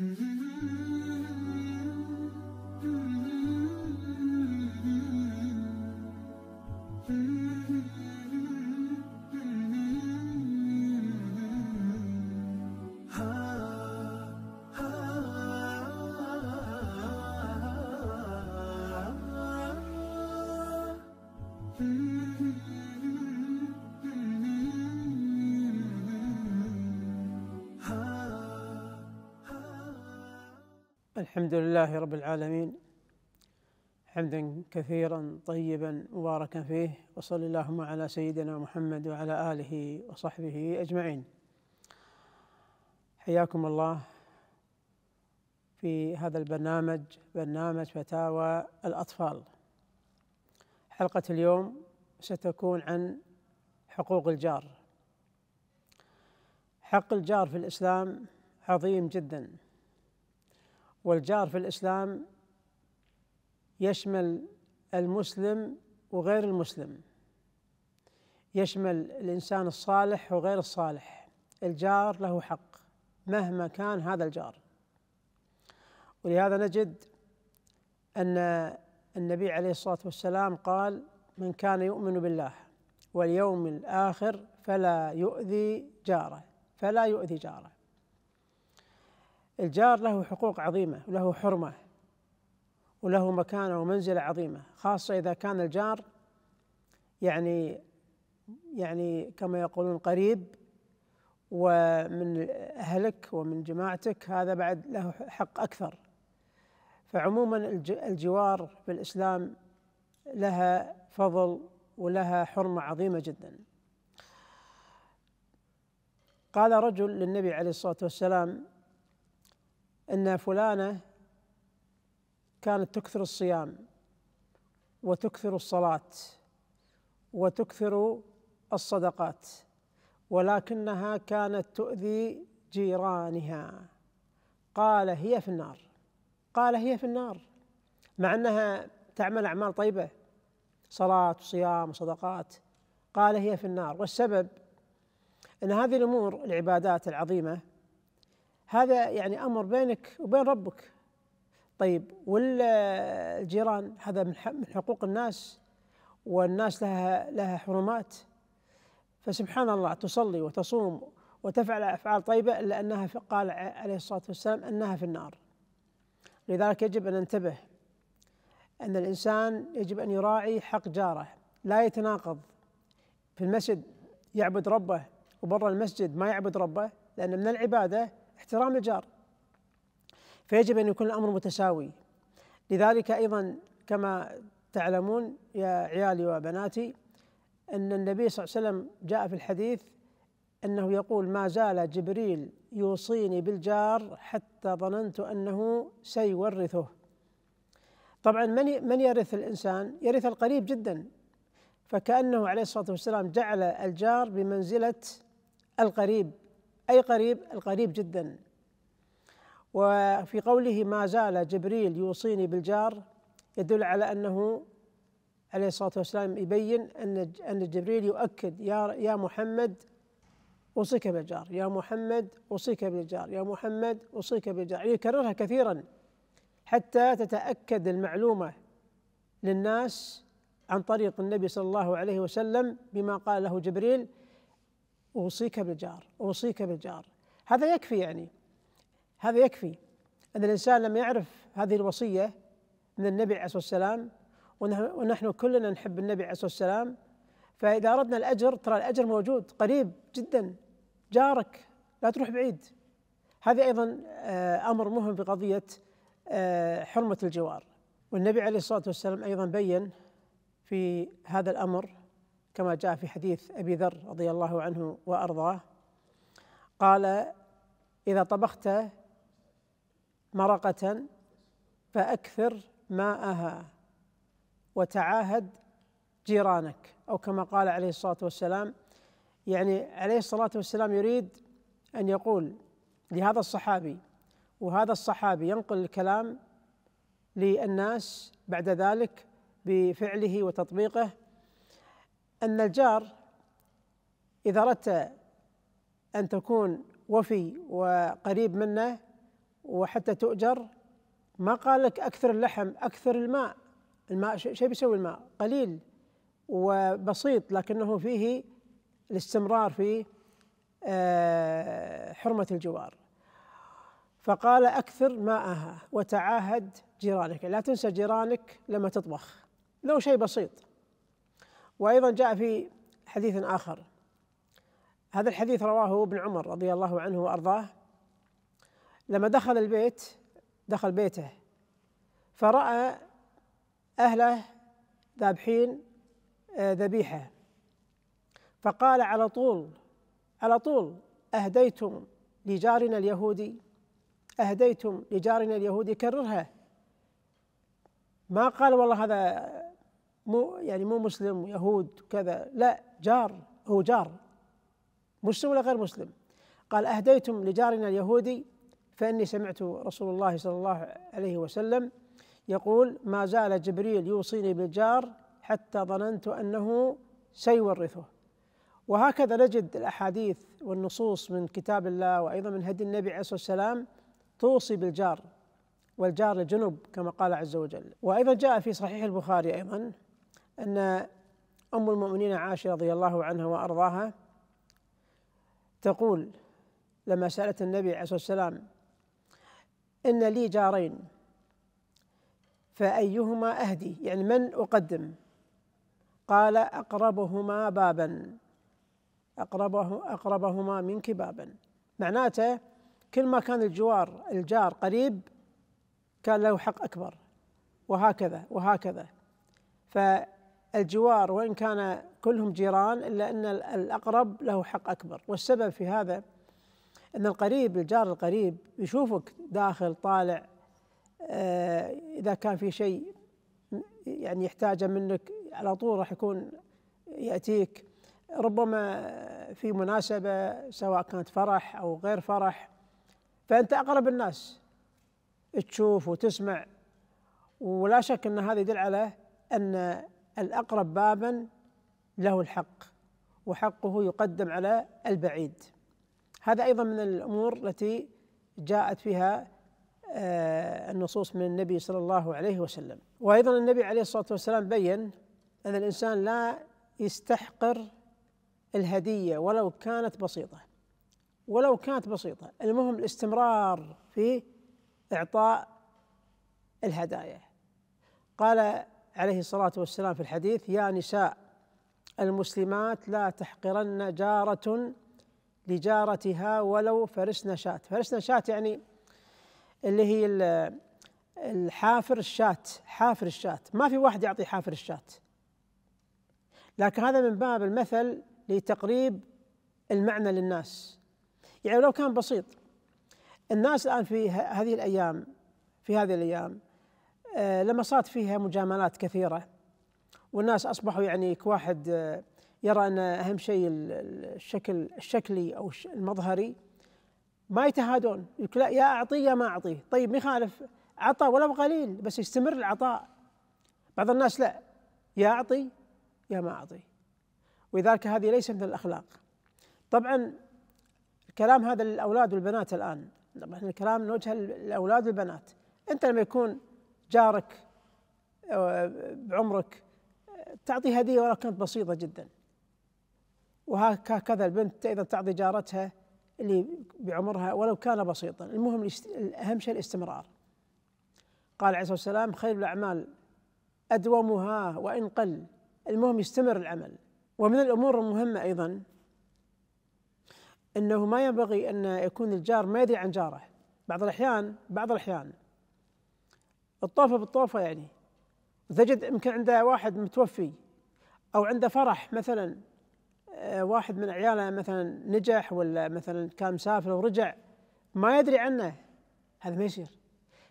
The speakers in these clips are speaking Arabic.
Mm-hmm. الحمد لله رب العالمين حمدا كثيرا طيبا مباركا فيه وصلى اللهم على سيدنا محمد وعلى اله وصحبه اجمعين حياكم الله في هذا البرنامج برنامج فتاوى الاطفال حلقه اليوم ستكون عن حقوق الجار حق الجار في الاسلام عظيم جدا والجار في الإسلام يشمل المسلم وغير المسلم يشمل الإنسان الصالح وغير الصالح الجار له حق مهما كان هذا الجار ولهذا نجد أن النبي عليه الصلاة والسلام قال من كان يؤمن بالله واليوم الآخر فلا يؤذي جاره فلا يؤذي جاره الجار له حقوق عظيمة وله حرمة وله مكانة ومنزلة عظيمة خاصة إذا كان الجار يعني يعني كما يقولون قريب ومن أهلك ومن جماعتك هذا بعد له حق أكثر فعموما الجوار في الإسلام لها فضل ولها حرمة عظيمة جدا قال رجل للنبي عليه الصلاة والسلام ان فلانه كانت تكثر الصيام وتكثر الصلاه وتكثر الصدقات ولكنها كانت تؤذي جيرانها قال هي في النار قال هي في النار مع انها تعمل اعمال طيبه صلاه وصيام وصدقات قال هي في النار والسبب ان هذه الامور العبادات العظيمه هذا يعني امر بينك وبين ربك طيب والجيران هذا من حقوق الناس والناس لها لها حرمات فسبحان الله تصلي وتصوم وتفعل افعال طيبه الا انها قال عليه الصلاه والسلام انها في النار لذلك يجب ان ننتبه ان الانسان يجب ان يراعي حق جاره لا يتناقض في المسجد يعبد ربه وبرا المسجد ما يعبد ربه لان من العباده احترام الجار فيجب أن يكون الأمر متساوي لذلك أيضا كما تعلمون يا عيالي وبناتي أن النبي صلى الله عليه وسلم جاء في الحديث أنه يقول ما زال جبريل يوصيني بالجار حتى ظننت أنه سيورثه طبعا من من يرث الإنسان؟ يرث القريب جدا فكأنه عليه الصلاة والسلام جعل الجار بمنزلة القريب أي قريب القريب جدا وفي قوله ما زال جبريل يوصيني بالجار يدل على أنه عليه الصلاة والسلام يبين أن أن جبريل يؤكد يا يا محمد أوصيك بالجار يا محمد أوصيك بالجار يا محمد أوصيك بالجار يعني يكررها كثيرا حتى تتأكد المعلومة للناس عن طريق النبي صلى الله عليه وسلم بما قال له جبريل أوصيك بالجار أوصيك بالجار هذا يكفي يعني هذا يكفي أن الإنسان لما يعرف هذه الوصية من النبي عليه الصلاة والسلام ونحن كلنا نحب النبي عليه الصلاة والسلام فإذا أردنا الأجر ترى الأجر موجود قريب جدا جارك لا تروح بعيد هذا أيضا آه، أمر مهم في قضية آه، حرمة الجوار والنبي عليه الصلاة والسلام أيضا بين في هذا الأمر كما جاء في حديث ابي ذر رضي الله عنه وارضاه قال اذا طبخت مرقه فاكثر ماءها وتعاهد جيرانك او كما قال عليه الصلاه والسلام يعني عليه الصلاه والسلام يريد ان يقول لهذا الصحابي وهذا الصحابي ينقل الكلام للناس بعد ذلك بفعله وتطبيقه أن الجار إذا أردت أن تكون وفي وقريب منه وحتى تؤجر ما قال لك أكثر اللحم أكثر الماء الماء شيء بيسوي الماء قليل وبسيط لكنه فيه الاستمرار في آه، حرمة الجوار فقال أكثر ماءها وتعاهد جيرانك لا تنسى جيرانك لما تطبخ لو شيء بسيط وأيضا جاء في حديث آخر هذا الحديث رواه ابن عمر رضي الله عنه وأرضاه لما دخل البيت دخل بيته فرأى أهله ذابحين آه، ذبيحة فقال على طول على طول أهديتم لجارنا اليهودي أهديتم لجارنا اليهودي كررها ما قال والله هذا مو يعني مو مسلم يهود كذا لا جار هو جار مسلم ولا غير مسلم قال أهديتم لجارنا اليهودي فإني سمعت رسول الله صلى الله عليه وسلم يقول ما زال جبريل يوصيني بالجار حتى ظننت أنه سيورثه وهكذا نجد الأحاديث والنصوص من كتاب الله وأيضا من هدي النبي عليه الصلاة والسلام توصي بالجار والجار الجنب كما قال عز وجل وأيضا جاء في صحيح البخاري أيضا أن أم المؤمنين عائشة رضي الله عنها وأرضاها تقول لما سألت النبي عليه الصلاة والسلام إن لي جارين فأيهما أهدي يعني من أقدم قال أقربهما بابا أقربه أقربهما منك بابا معناته كل ما كان الجوار الجار قريب كان له حق أكبر وهكذا وهكذا ف الجوار وإن كان كلهم جيران إلا أن الأقرب له حق أكبر والسبب في هذا أن القريب الجار القريب يشوفك داخل طالع آه، إذا كان في شيء يعني يحتاجه منك على طول راح يكون يأتيك ربما في مناسبة سواء كانت فرح أو غير فرح فأنت أقرب الناس تشوف وتسمع ولا شك أن هذا يدل على أن الأقرب بابا له الحق وحقه يقدم على البعيد هذا أيضا من الأمور التي جاءت فيها آه، النصوص من النبي صلى الله عليه وسلم وأيضا النبي عليه الصلاة والسلام بين أن الإنسان لا يستحقر الهدية ولو كانت بسيطة ولو كانت بسيطة المهم الاستمرار في إعطاء الهدايا قال عليه الصلاة والسلام في الحديث يا نساء المسلمات لا تحقرن جارة لجارتها ولو فرسن شاة فرسن شاة يعني اللي هي الحافر الشاة حافر الشاة ما في واحد يعطي حافر الشاة لكن هذا من باب المثل لتقريب المعنى للناس يعني لو كان بسيط الناس الآن في هذه الأيام في هذه الأيام آه، لمسات فيها مجاملات كثيره والناس اصبحوا يعني كواحد آه، يرى ان اهم شيء الشكل الشكلي او المظهري ما يتهادون يقول لا يا أعطي يا ما أعطي طيب ما يخالف عطى ولو قليل بس يستمر العطاء بعض الناس لا يا اعطي يا ما اعطي ولذلك هذه ليس من الاخلاق طبعا الكلام هذا للاولاد والبنات الان طبعا الكلام نوجهه للاولاد والبنات انت لما يكون جارك آه، بعمرك تعطي هديه ولو كانت بسيطه جدا وهكذا البنت ايضا تعطي جارتها اللي بعمرها ولو كان بسيطا المهم اهم شيء الاستمرار قال عليه الصلاه والسلام خير الاعمال ادومها وان قل المهم يستمر العمل ومن الامور المهمه ايضا انه ما ينبغي ان يكون الجار ما يدري عن جاره بعض الاحيان بعض الاحيان الطوفة بالطوفة يعني تجد يمكن عنده واحد متوفي أو عنده فرح مثلا آه، واحد من عياله مثلا نجح ولا مثلا كان مسافر ورجع ما يدري عنه هذا ما يصير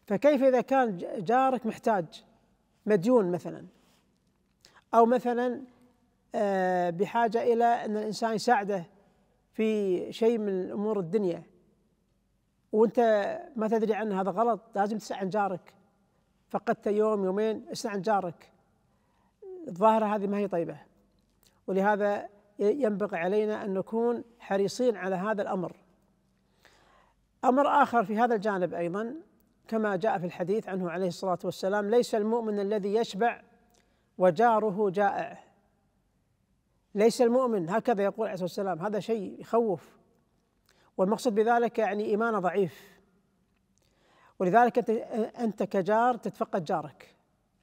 فكيف إذا كان جارك محتاج مديون مثلا أو مثلا آه، بحاجة إلى أن الإنسان يساعده في شيء من أمور الدنيا وأنت ما تدري عنه هذا غلط لازم تسأل عن جارك فقدت يوم يومين اسأل عن جارك الظاهرة هذه ما هي طيبة ولهذا ينبغي علينا أن نكون حريصين على هذا الأمر أمر آخر في هذا الجانب أيضا كما جاء في الحديث عنه عليه الصلاة والسلام ليس المؤمن الذي يشبع وجاره جائع ليس المؤمن هكذا يقول عليه الصلاة والسلام هذا شيء يخوف والمقصود بذلك يعني إيمانه ضعيف ولذلك انت انت كجار تتفقد جارك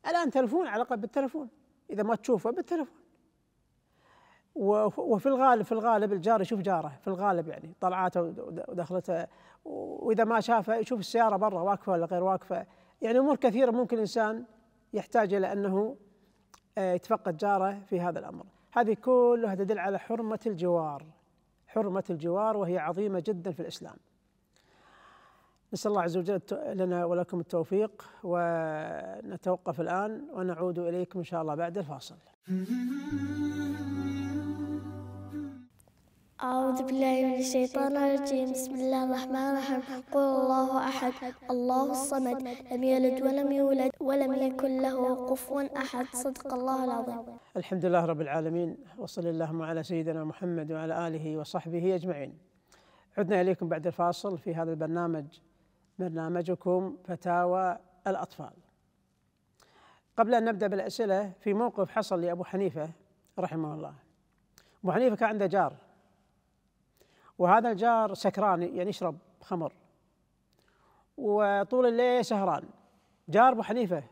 الان تلفون على الاقل بالتلفون اذا ما تشوفه بالتلفون وفي الغالب في الغالب الجار يشوف جاره في الغالب يعني طلعاته ودخلته واذا ما شافه يشوف السياره برا واقفه ولا غير واقفه يعني امور كثيره ممكن الانسان يحتاج الى انه آه، يتفقد جاره في هذا الامر هذه كلها تدل على حرمه الجوار حرمه الجوار وهي عظيمه جدا في الاسلام نسأل الله عز وجل لنا ولكم التوفيق ونتوقف الآن ونعود إليكم إن شاء الله بعد الفاصل أعوذ بالله من الشيطان الرجيم بسم الله الرحمن الرحيم قل الله أحد الله الصمد لم يلد ولم يولد ولم يكن له كفوا أحد صدق الله العظيم الحمد لله رب العالمين وصل اللهم على سيدنا محمد وعلى آله وصحبه أجمعين عدنا إليكم بعد الفاصل في هذا البرنامج برنامجكم فتاوى الأطفال قبل أن نبدأ بالأسئلة في موقف حصل لأبو حنيفة رحمه الله أبو حنيفة كان عنده جار وهذا الجار سكران يعني يشرب خمر وطول الليل سهران جار أبو حنيفة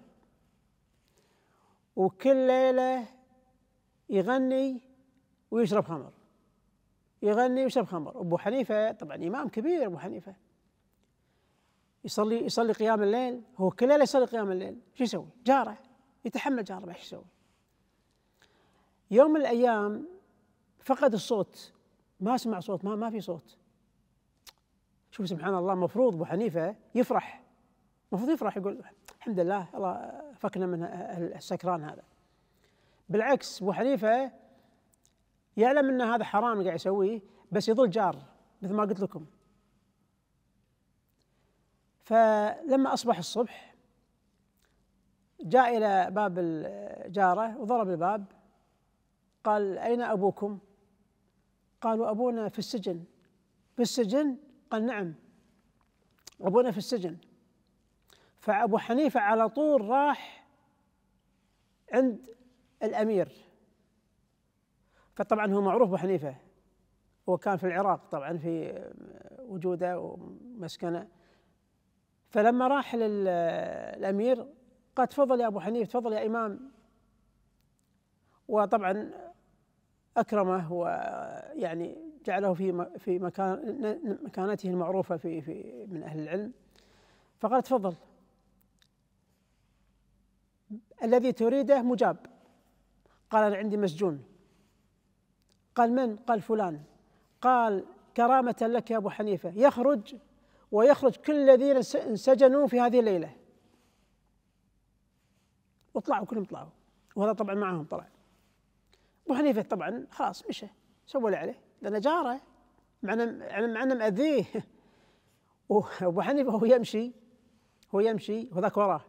وكل ليلة يغني ويشرب خمر يغني ويشرب خمر أبو حنيفة طبعا إمام كبير أبو حنيفة يصلي يصلي قيام الليل هو كل ليله يصلي قيام الليل شو يسوي؟ جاره يتحمل جاره شو يسوي؟ يوم من الايام فقد الصوت ما سمع صوت ما ما في صوت شوف سبحان الله المفروض ابو حنيفه يفرح المفروض يفرح يقول الحمد لله الله فكنا من السكران هذا بالعكس ابو حنيفه يعلم ان هذا حرام قاعد يسويه بس يظل جار مثل ما قلت لكم فلما أصبح الصبح جاء إلى باب الجارة وضرب الباب قال أين أبوكم؟ قالوا أبونا في السجن في السجن؟ قال نعم أبونا في السجن فأبو حنيفة على طول راح عند الأمير فطبعا هو معروف أبو حنيفة هو كان في العراق طبعا في وجوده ومسكنه فلما راح للامير قال تفضل يا ابو حنيفه تفضل يا امام وطبعا اكرمه ويعني جعله في في مكان مكانته المعروفه في في من اهل العلم فقال تفضل الذي تريده مجاب قال انا عندي مسجون قال من؟ قال فلان قال كرامة لك يا أبو حنيفة يخرج ويخرج كل الذين انسجنوا في هذه الليلة وطلعوا كلهم طلعوا وهذا طبعا معهم طلع أبو حنيفة طبعا خلاص مشى سوى اللي عليه لأنه جاره معنا معنا مأذيه وأبو حنيفة هو يمشي هو يمشي وذاك وراه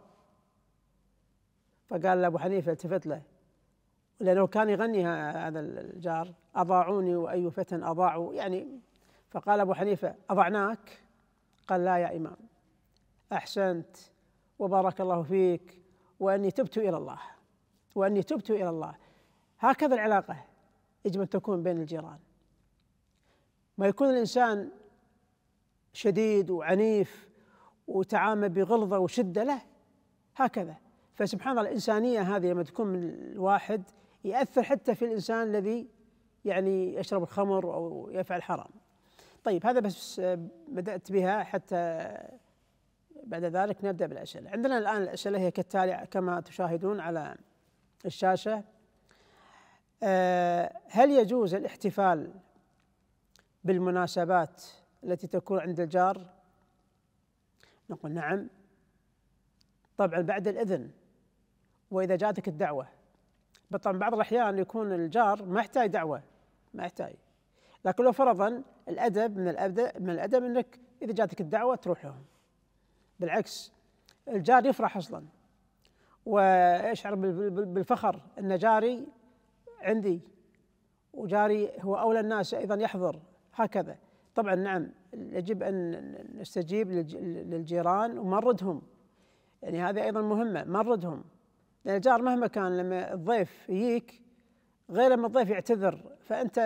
فقال لأبو حنيفة التفت له لأنه كان يغني هذا الجار أضاعوني وأي فتى أضاعوا يعني فقال أبو حنيفة أضعناك قال لا يا إمام أحسنت وبارك الله فيك وأني تبت إلى الله وأني تبت إلى الله هكذا العلاقة يجب أن تكون بين الجيران ما يكون الإنسان شديد وعنيف وتعامل بغلظة وشدة له هكذا فسبحان الله الإنسانية هذه لما تكون من الواحد يأثر حتى في الإنسان الذي يعني يشرب الخمر أو يفعل حرام طيب هذا بس آه، بدأت بها حتى بعد ذلك نبدأ بالأسئلة عندنا الآن الأسئلة هي كالتالي كما تشاهدون على الشاشة آه، هل يجوز الاحتفال بالمناسبات التي تكون عند الجار نقول نعم طبعا بعد الإذن وإذا جاتك الدعوة طبعا بعض الأحيان يكون الجار ما يحتاج دعوة ما يحتاج لكن لو فرضا الادب من الادب من الادب انك اذا جاتك الدعوه تروح لهم بالعكس الجار يفرح اصلا ويشعر بالفخر ان جاري عندي وجاري هو اولى الناس ايضا يحضر هكذا طبعا نعم يجب ان نستجيب للجيران ومردهم يعني هذه ايضا مهمه مردهم لان الجار مهما كان لما الضيف يجيك غير لما الضيف يعتذر فانت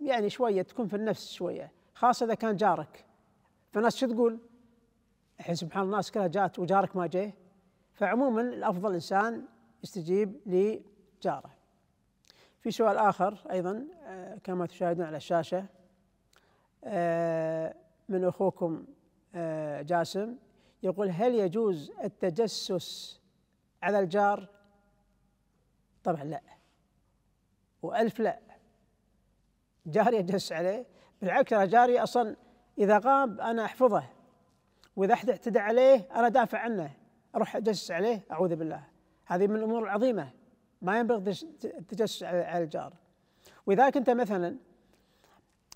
يعني شويه تكون في النفس شويه خاصه اذا كان جارك فالناس شو تقول؟ الحين سبحان الله الناس كلها جات وجارك ما جيه فعموما الافضل الانسان يستجيب لجاره. في سؤال اخر ايضا آه، كما تشاهدون على الشاشه آه، من اخوكم آه، جاسم يقول هل يجوز التجسس على الجار؟ طبعا لا وألف لا جاري أجلس عليه بالعكس جاري أصلا إذا غاب أنا أحفظه وإذا أحد اعتدى عليه أنا دافع عنه أروح أجسس عليه أعوذ بالله هذه من الأمور العظيمة ما ينبغي التجسس على الجار وإذا كنت مثلا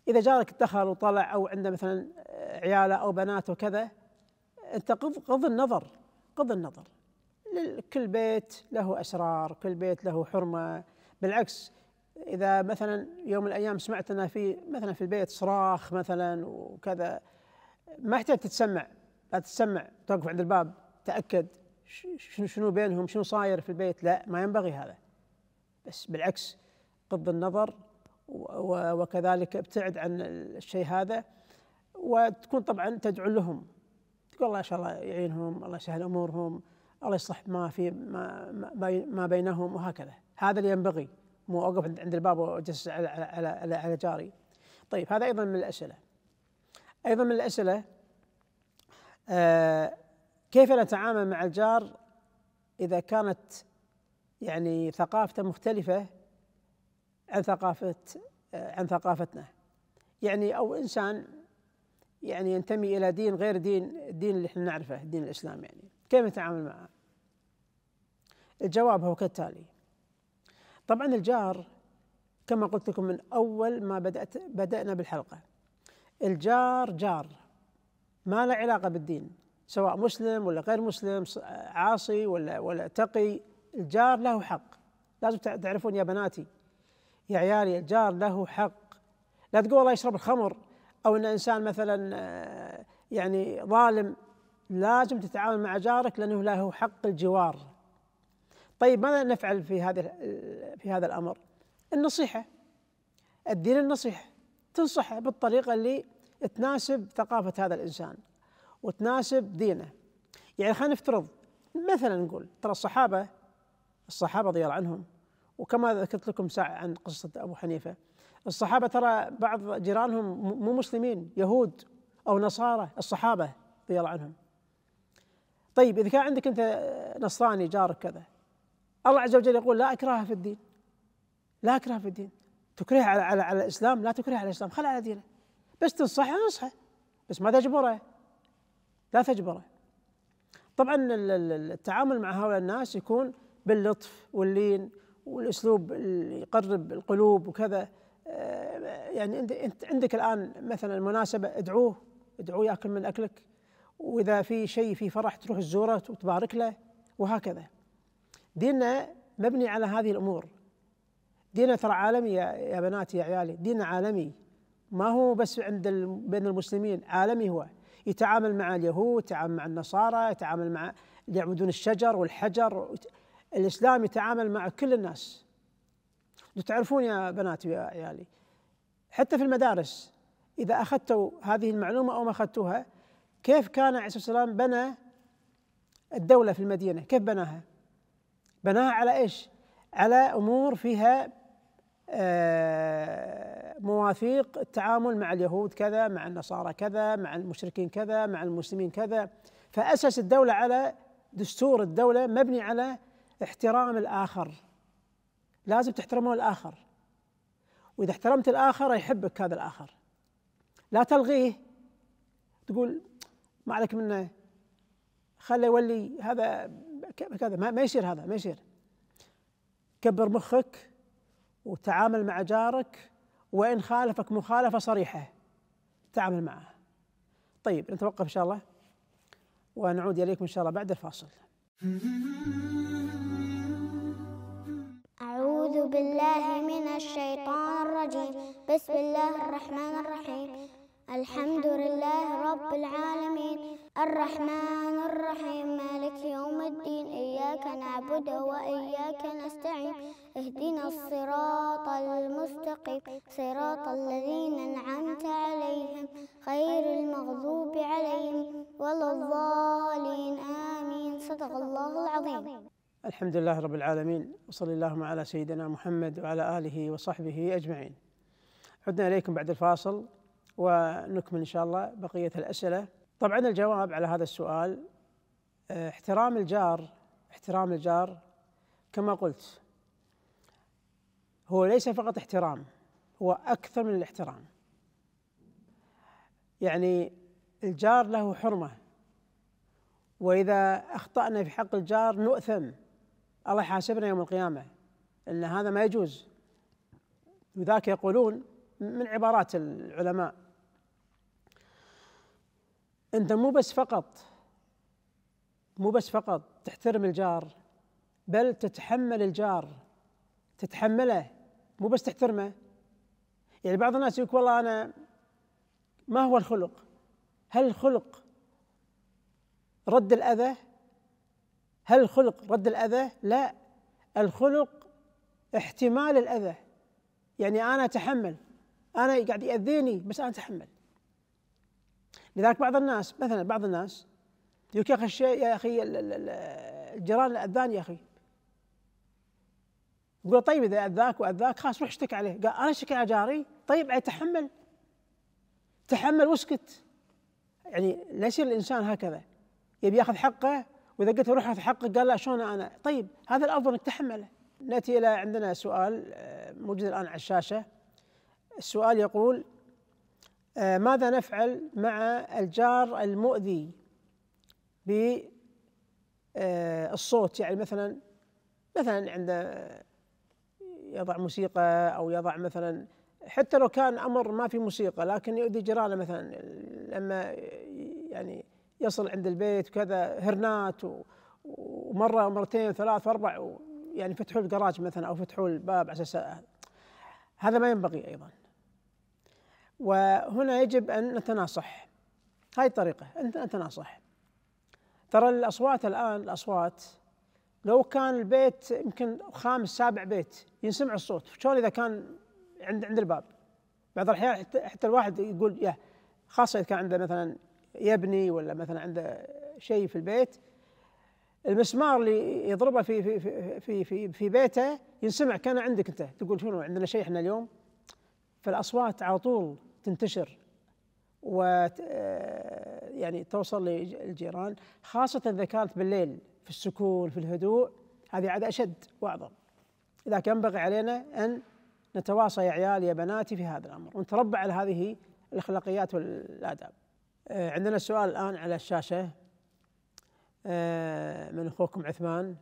إذا جارك دخل وطلع أو عنده مثلا عياله أو بناته وكذا أنت قض قض النظر قض النظر كل بيت له أسرار كل بيت له حرمة بالعكس اذا مثلا يوم من الايام سمعت ان في مثلا في البيت صراخ مثلا وكذا ما يحتاج تتسمع لا تتسمع توقف عند الباب تاكد شنو شنو بينهم شنو صاير في البيت لا ما ينبغي هذا بس بالعكس غض النظر وكذلك ابتعد عن الشيء هذا وتكون طبعا تدعو لهم تقول الله ان شاء الله يعينهم الله يسهل امورهم الله يصلح ما في ما, ما بينهم وهكذا هذا اللي ينبغي مو اوقف عند الباب واجلس على على, على على جاري طيب هذا ايضا من الاسئله ايضا من الاسئله آه كيف نتعامل مع الجار اذا كانت يعني ثقافته مختلفه عن ثقافه آه، عن ثقافتنا يعني او انسان يعني ينتمي الى دين غير دين الدين اللي احنا نعرفه الدين الاسلام يعني كيف نتعامل معه الجواب هو كالتالي طبعا الجار كما قلت لكم من اول ما بدات بدانا بالحلقه الجار جار ما له علاقه بالدين سواء مسلم ولا غير مسلم عاصي ولا ولا تقي الجار له حق لازم تعرفون يا بناتي يا عيالي الجار له حق لا تقول والله يشرب الخمر او ان انسان مثلا آه، يعني ظالم لازم تتعامل مع جارك لانه له حق الجوار طيب ماذا نفعل في هذا في هذا الامر؟ النصيحه الدين النصيحه تنصحه بالطريقه اللي تناسب ثقافه هذا الانسان وتناسب دينه يعني خلينا نفترض مثلا نقول ترى الصحابه الصحابه رضي الله عنهم وكما ذكرت لكم ساعه عن قصه ابو حنيفه الصحابه ترى بعض جيرانهم مو مسلمين يهود او نصارى الصحابه رضي الله عنهم طيب اذا كان عندك انت نصراني جارك كذا الله عز وجل يقول لا اكراه في الدين لا اكراه في الدين تكره على على على الاسلام لا تكره على الاسلام خل على دينه بس تنصحه انصحه بس ما تجبره لا تجبره طبعا التعامل مع هؤلاء الناس يكون باللطف واللين والاسلوب اللي يقرب القلوب وكذا آه، يعني انت عندك الان مثلا مناسبه ادعوه ادعوه ياكل من اكلك واذا في شيء في فرح تروح تزوره وتبارك له وهكذا ديننا مبني على هذه الامور ديننا ترى عالمي يا بناتي يا عيالي ديننا عالمي ما هو بس عند بين المسلمين عالمي هو يتعامل مع اليهود يتعامل مع النصارى يتعامل مع اللي يعبدون الشجر والحجر الاسلام يتعامل مع كل الناس تعرفون يا بناتي يا عيالي حتى في المدارس اذا اخذتوا هذه المعلومه او ما اخذتوها كيف كان عليه الصلاه والسلام بنى الدوله في المدينه كيف بناها؟ بناها على ايش؟ على امور فيها آه، مواثيق التعامل مع اليهود كذا مع النصارى كذا مع المشركين كذا مع المسلمين كذا فأسس الدولة على دستور الدولة مبني على احترام الآخر لازم تحترمون الآخر وإذا احترمت الآخر يحبك هذا الآخر لا تلغيه تقول ما عليك منه خلي يولي هذا كذا ما يصير هذا ما يصير كبر مخك وتعامل مع جارك وإن خالفك مخالفة صريحة تعامل معه طيب نتوقف إن شاء الله ونعود إليكم إن شاء الله بعد الفاصل أعوذ بالله من الشيطان الرجيم بسم الله الرحمن الرحيم الحمد لله رب العالمين الرحمن الرحيم مالك يوم الدين إياك نعبد وإياك نستعين اهدنا الصراط المستقيم صراط الذين أنعمت عليهم غير المغضوب عليهم ولا الضالين آمين صدق الله العظيم الحمد لله رب العالمين وصلى اللهم على سيدنا محمد وعلى آله وصحبه أجمعين عدنا إليكم بعد الفاصل ونكمل إن شاء الله بقية الأسئلة طبعا الجواب على هذا السؤال آه، احترام الجار احترام الجار كما قلت هو ليس فقط احترام هو اكثر من الاحترام يعني الجار له حرمه واذا اخطانا في حق الجار نؤثم الله يحاسبنا يوم القيامه ان هذا ما يجوز وذاك يقولون من عبارات العلماء انت مو بس فقط مو بس فقط تحترم الجار بل تتحمل الجار تتحمله مو بس تحترمه يعني بعض الناس يقول والله انا ما هو الخلق؟ هل الخلق رد الاذى؟ هل الخلق رد الاذى؟ لا الخلق احتمال الاذى يعني انا اتحمل انا قاعد ياذيني بس انا اتحمل لذلك بعض الناس مثلا بعض الناس يقول يا اخي الشيء يا اخي الجيران الاذان يا اخي يقول طيب اذا اذاك واذاك خلاص روح اشتكي عليه قال انا اشتكي على جاري طيب علي تحمل تحمل واسكت يعني لا يصير الانسان هكذا يبي ياخذ حقه واذا قلت له روح اخذ حقك قال لا شلون انا طيب هذا الافضل انك تحمله ناتي الى عندنا سؤال آه، موجود الان على الشاشه السؤال يقول آه، ماذا نفعل مع الجار المؤذي بالصوت آه، يعني مثلا مثلا عند آه، يضع موسيقى او يضع مثلا حتى لو كان امر ما في موسيقى لكن يؤذي جيرانه مثلا لما يعني يصل عند البيت وكذا هرنات ومره ومرتين ثلاث واربع يعني فتحوا الجراج مثلا او فتحوا الباب على اساس هذا ما ينبغي ايضا وهنا يجب أن نتناصح هاي الطريقة أن نتناصح ترى الأصوات الآن الأصوات لو كان البيت يمكن خامس سابع بيت ينسمع الصوت شلون إذا كان عند عند الباب بعض الأحيان حتى, حتى الواحد يقول يا خاصة إذا كان عنده مثلا يبني ولا مثلا عنده شيء في البيت المسمار اللي يضربه في في في في في, في بيته ينسمع كان عندك انت تقول شنو عندنا شيء احنا اليوم فالاصوات على طول تنتشر و آه، يعني توصل للجيران خاصة إذا كانت بالليل في السكون في الهدوء هذه عاد أشد وأعظم كان ينبغي علينا أن نتواصى يا عيالي يا بناتي في هذا الأمر ونتربى على هذه الأخلاقيات والآداب آه، عندنا سؤال الآن على الشاشة آه، من أخوكم عثمان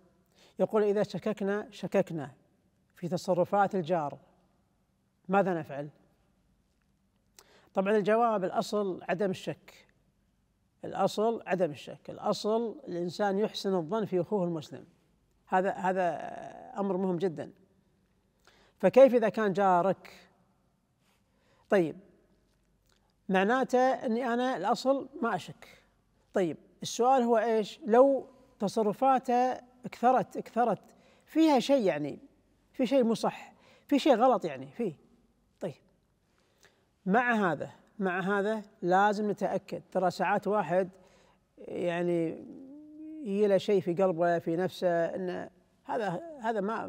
يقول إذا شككنا شككنا في تصرفات الجار ماذا نفعل؟ طبعا الجواب الاصل عدم الشك الاصل عدم الشك الاصل الانسان يحسن الظن في اخوه المسلم هذا هذا امر مهم جدا فكيف اذا كان جارك طيب معناته اني انا الاصل ما اشك طيب السؤال هو ايش لو تصرفاته اكثرت اكثرت فيها شيء يعني في شيء مو صح في شيء غلط يعني فيه مع هذا مع هذا لازم نتاكد ترى ساعات واحد يعني يله شيء في قلبه في نفسه انه هذا هذا ما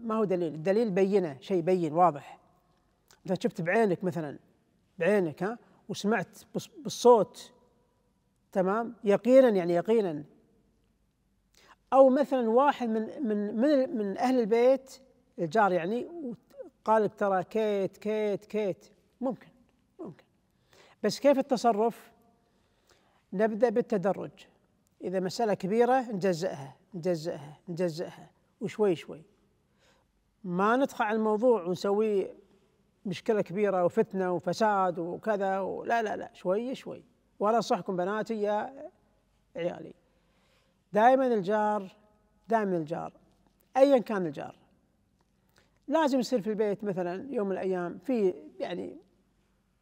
ما هو دليل، الدليل بينه شيء بين واضح. انت شفت بعينك مثلا بعينك ها وسمعت بالصوت تمام يقينا يعني يقينا او مثلا واحد من من من, من اهل البيت الجار يعني قال لك ترى كيت كيت كيت ممكن بس كيف التصرف؟ نبدأ بالتدرج إذا مسألة كبيرة نجزئها نجزئها نجزئها وشوي شوي ما ندخل على الموضوع ونسوي مشكلة كبيرة وفتنة وفساد وكذا لا لا لا شوي شوي وانا أنصحكم بناتي يا عيالي دائما الجار دائما الجار أيا كان الجار لازم يصير في البيت مثلا يوم من الأيام في يعني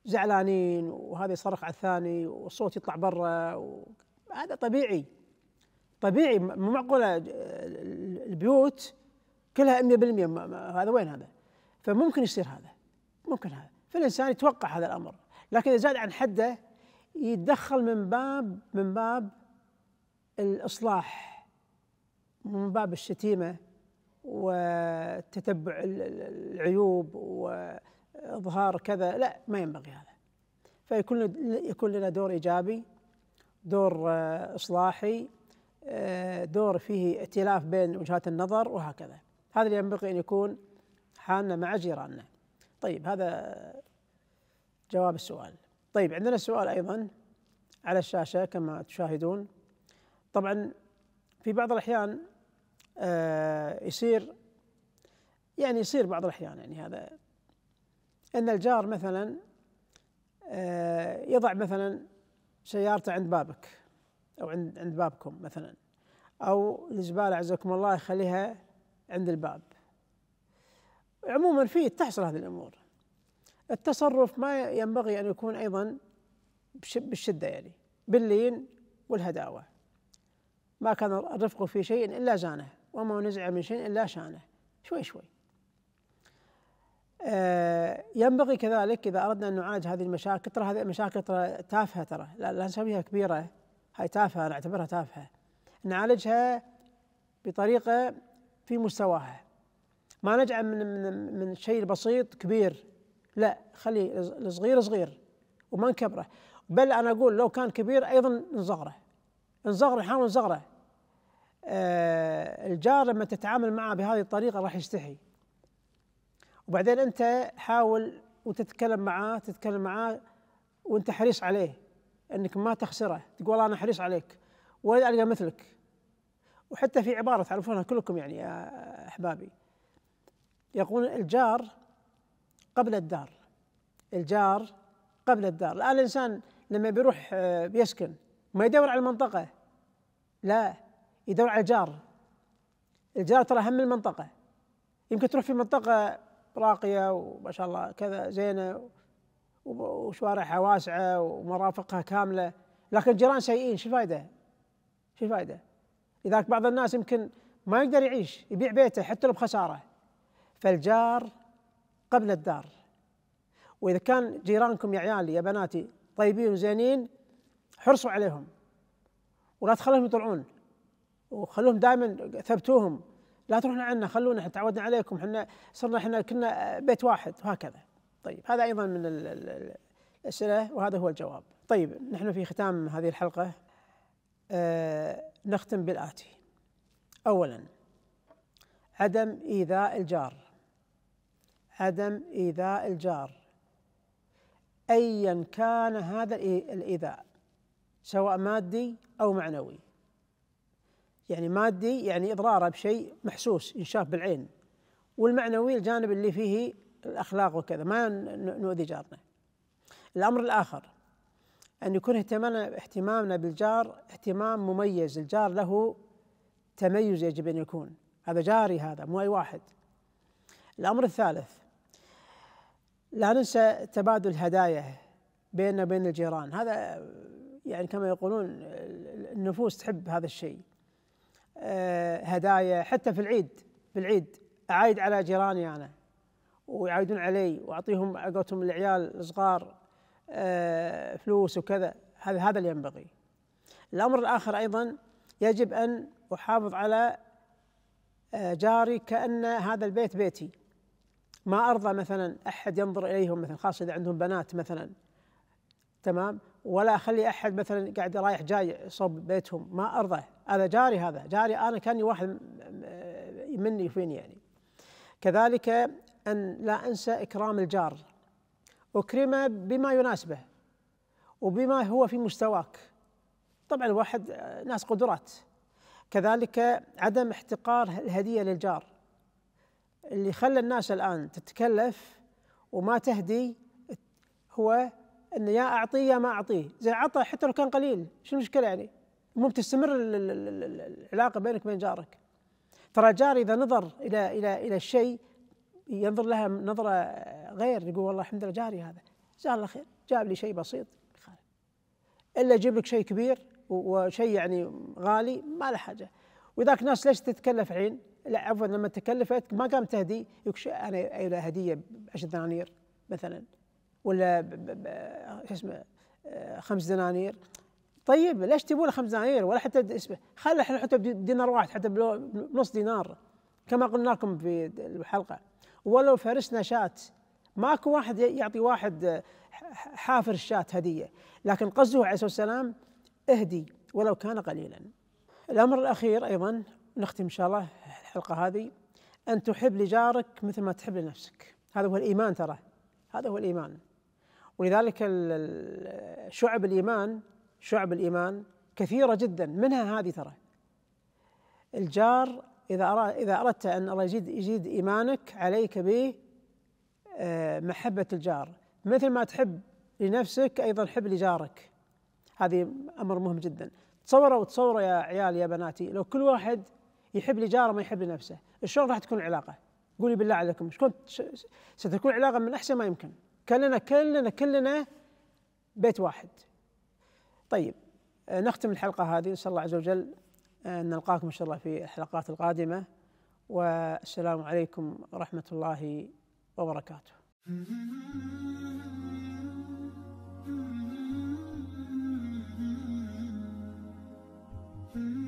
زعلانين وهذا يصرخ على الثاني والصوت يطلع برا هذا طبيعي طبيعي مو معقوله البيوت كلها 100% هذا وين هذا؟ فممكن يصير هذا ممكن هذا فالانسان يتوقع هذا الامر لكن اذا زاد عن حده يتدخل من باب من باب الاصلاح من باب الشتيمه وتتبع العيوب و اظهار كذا لا ما ينبغي هذا فيكون يكون لنا دور ايجابي دور آه، اصلاحي آه، دور فيه ائتلاف بين وجهات النظر وهكذا هذا اللي ينبغي ان يكون حالنا مع جيراننا طيب هذا جواب السؤال طيب عندنا سؤال ايضا على الشاشه كما تشاهدون طبعا في بعض الاحيان آه، يصير يعني يصير بعض الاحيان يعني هذا أن الجار مثلا آه، يضع مثلا سيارته عند بابك أو عند عند بابكم مثلا أو الزبالة عزكم الله يخليها عند الباب عموما في تحصل هذه الأمور التصرف ما ينبغي أن يكون أيضا بالشدة يعني باللين والهداوة ما كان الرفق في شيء إلا زانه وما نزع من شيء إلا شانه شوي شوي آه، ينبغي كذلك اذا اردنا ان نعالج هذه المشاكل ترى هذه المشاكل ترى تافهه ترى لا لا نسميها كبيره هاي تافهه انا اعتبرها تافهه نعالجها بطريقه في مستواها ما نجعل من من من الشيء البسيط كبير لا خلي الصغير صغير وما نكبره بل انا اقول لو كان كبير ايضا نصغره نصغره نحاول نصغره آه الجار لما تتعامل معه بهذه الطريقه راح يستحي وبعدين انت حاول وتتكلم معاه تتكلم معاه وانت حريص عليه انك ما تخسره تقول والله انا حريص عليك ولا القى مثلك وحتى في عباره تعرفونها كلكم يعني يا احبابي يقول الجار قبل الدار الجار قبل الدار الان الانسان لما بيروح آه، بيسكن ما يدور على المنطقه لا يدور على الجار الجار ترى هم المنطقه يمكن تروح في منطقه راقيه وما شاء الله كذا زينه وشوارعها واسعه ومرافقها كامله لكن الجيران سيئين شو الفائده؟ شو الفائده؟ لذلك بعض الناس يمكن ما يقدر يعيش يبيع بيته حتى لو بخساره فالجار قبل الدار واذا كان جيرانكم يا عيالي يا بناتي طيبين وزينين حرصوا عليهم ولا تخليهم يطلعون وخلوهم دائما ثبتوهم لا تروحون عنا خلونا احنا تعودنا عليكم احنا صرنا احنا كنا بيت واحد وهكذا طيب هذا ايضا من الاسئله وهذا هو الجواب طيب نحن في ختام هذه الحلقه آه نختم بالاتي اولا عدم ايذاء الجار عدم ايذاء الجار ايا كان هذا الايذاء سواء مادي او معنوي يعني مادي يعني إضراره بشيء محسوس ينشاف بالعين والمعنوي الجانب اللي فيه الأخلاق وكذا ما نؤذي جارنا الأمر الآخر أن يكون اهتمامنا اهتمامنا بالجار اهتمام مميز الجار له تميز يجب أن يكون هذا جاري هذا مو أي واحد الأمر الثالث لا ننسى تبادل الهدايا بيننا وبين الجيران هذا يعني كما يقولون النفوس تحب هذا الشيء آه، هدايا حتى في العيد في العيد اعايد على جيراني انا ويعايدون علي واعطيهم عقوتهم العيال الصغار آه، فلوس وكذا هذا هذا اللي ينبغي الامر الاخر ايضا يجب ان احافظ على آه، جاري كان هذا البيت بيتي ما ارضى مثلا احد ينظر اليهم مثلا خاصه اذا عندهم بنات مثلا تمام ولا اخلي احد مثلا قاعد رايح جاي صوب بيتهم ما ارضى هذا جاري هذا جاري أنا كاني واحد مني فين يعني كذلك أن لا أنسى إكرام الجار أكرمه بما يناسبه وبما هو في مستواك طبعا الواحد آه، ناس قدرات كذلك عدم احتقار الهدية للجار اللي خلى الناس الآن تتكلف وما تهدي هو أن يا أعطيه يا ما أعطيه زي عطى حتى لو كان قليل شو المشكلة يعني مو بتستمر العلاقه بينك وبين جارك ترى جاري اذا نظر الى الى الى الشيء ينظر لها نظره غير يقول والله الحمد لله جاري هذا جزاه الله خير جاب لي شيء بسيط الا يجيب لك شيء كبير وشيء يعني غالي ما له حاجه وذاك الناس ليش تتكلف عين لا عفوا لما تكلفت ما قام تهدي شيء انا اي هديه عشر دنانير مثلا ولا شو اسمه آه، خمس دنانير طيب ليش تبون خمس دنانير ولا حتى خلي احنا نحطه بدينار واحد حتى بنص دينار كما قلنا لكم في الحلقه ولو فرسنا شات ماكو واحد يعطي واحد آه، حافر الشات هديه لكن قصده عليه الصلاه والسلام اهدي ولو كان قليلا الامر الاخير ايضا نختم ان شاء الله الحلقه هذه ان تحب لجارك مثل ما تحب لنفسك هذا هو الايمان ترى هذا هو الايمان ولذلك شعب الايمان شعب الإيمان كثيرة جدا منها هذه ترى الجار إذا إذا أردت أن الله يزيد يزيد إيمانك عليك ب آه، محبة الجار مثل ما تحب لنفسك أيضا حب لجارك هذه أمر مهم جدا تصوروا تصوروا يا عيال يا بناتي لو كل واحد يحب لجاره ما يحب لنفسه شلون راح تكون العلاقة قولي بالله عليكم شكون ستكون علاقة من أحسن ما يمكن كلنا كلنا كلنا بيت واحد طيب آه، نختم الحلقه هذه نسال الله عز وجل ان آه، نلقاكم ان شاء الله في الحلقات القادمه والسلام عليكم ورحمه الله وبركاته. Mm-hmm.